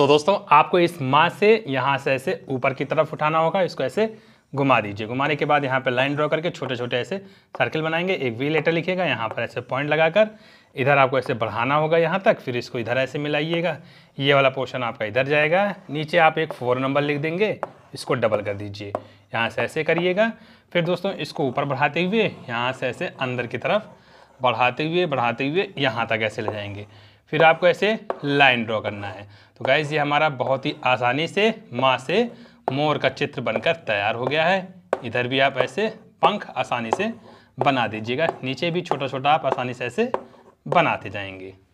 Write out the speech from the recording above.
तो दोस्तों आपको इस माँ से यहाँ से ऐसे ऊपर की तरफ उठाना होगा इसको ऐसे घुमा दीजिए घुमाने के बाद यहाँ पर लाइन ड्रॉ करके छोटे छोटे ऐसे सर्कल बनाएंगे एक वी लेटर लिखिएगा यहाँ पर ऐसे पॉइंट लगाकर इधर आपको ऐसे बढ़ाना होगा यहाँ तक फिर इसको इधर ऐसे मिलाइएगा ये वाला पोर्शन आपका इधर जाएगा नीचे आप एक फोर नंबर लिख देंगे इसको डबल कर दीजिए यहाँ से ऐसे करिएगा फिर दोस्तों इसको ऊपर बढ़ाते हुए यहाँ से ऐसे अंदर की तरफ बढ़ाते हुए बढ़ाते हुए यहाँ तक ऐसे ले जाएंगे फिर आपको ऐसे लाइन ड्रॉ करना है तो गाइज ये हमारा बहुत ही आसानी से माँ से मोर का चित्र बनकर तैयार हो गया है इधर भी आप ऐसे पंख आसानी से बना दीजिएगा नीचे भी छोटा छोटा आप आसानी से ऐसे बनाते जाएंगे